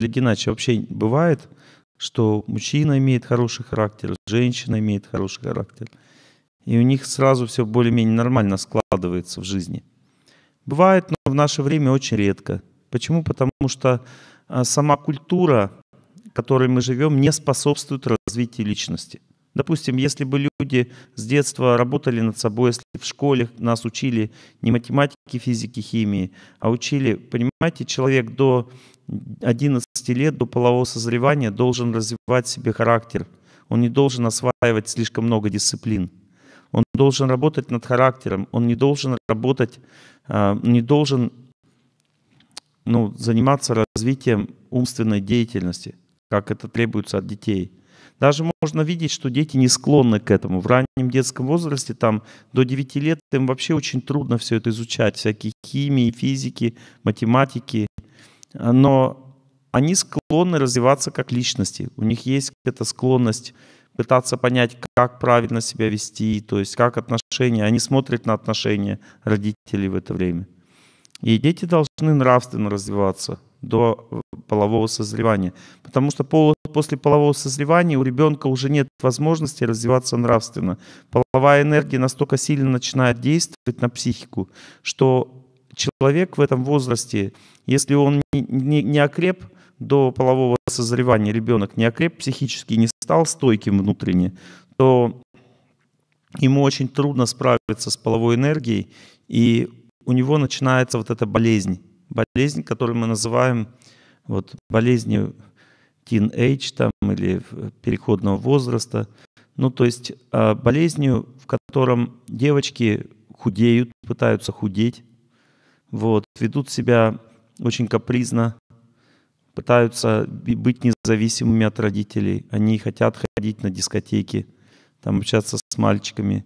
Или иначе, вообще бывает, что мужчина имеет хороший характер, женщина имеет хороший характер. И у них сразу все более-менее нормально складывается в жизни. Бывает, но в наше время очень редко. Почему? Потому что а, сама культура, в которой мы живем, не способствует развитию личности. Допустим, если бы люди с детства работали над собой, если в школе нас учили не математики, физики, химии, а учили, понимаете, человек до 11 лет до полового созревания должен развивать в себе характер. Он не должен осваивать слишком много дисциплин. Он должен работать над характером. Он не должен работать, а, не должен ну, заниматься развитием умственной деятельности, как это требуется от детей. Даже можно видеть, что дети не склонны к этому. В раннем детском возрасте, там до 9 лет, им вообще очень трудно все это изучать, всякие химии, физики, математики – а, но они склонны развиваться как личности. У них есть эта склонность пытаться понять, как правильно себя вести, то есть как отношения. Они смотрят на отношения родителей в это время. И дети должны нравственно развиваться до э, полового созревания. Потому что после полового созревания у ребенка уже нет возможности развиваться нравственно. Половая энергия настолько сильно начинает действовать на психику, что человек в этом возрасте, если он не, не, окреп до полового созревания, ребенок не окреп психически, не стал стойким внутренне, то ему очень трудно справиться с половой энергией, и у него начинается вот эта болезнь. Болезнь, которую мы называем вот, болезнью teenage там, или переходного возраста. Ну, то есть а, болезнью, в котором девочки худеют, пытаются худеть, вот, ведут себя очень капризно, пытаются быть независимыми от родителей. Они хотят ходить на дискотеки, там общаться с мальчиками.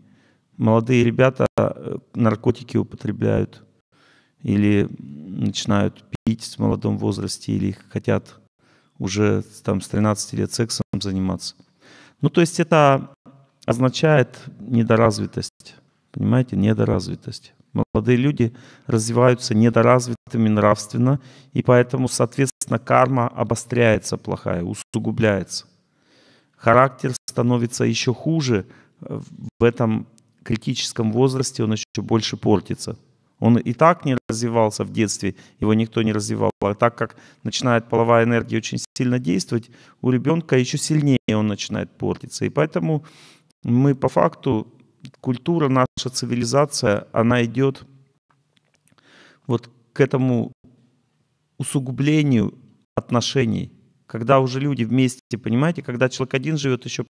Молодые ребята э, наркотики употребляют или начинают пить в молодом возрасте, или хотят уже там с 13 лет сексом заниматься. Ну, то есть это означает недоразвитость. Понимаете, недоразвитость. Молодые люди развиваются недоразвитыми нравственно, и поэтому, соответственно, карма обостряется плохая, усугубляется. Характер становится еще хуже э, в этом критическом возрасте, он еще больше портится. Он и так не развивался в детстве, его никто не развивал. А так как начинает половая энергия очень сильно действовать, у ребенка еще сильнее он начинает портиться. И поэтому мы по факту культура, наша цивилизация, она идет вот к этому усугублению отношений, когда уже люди вместе, понимаете, когда человек один живет еще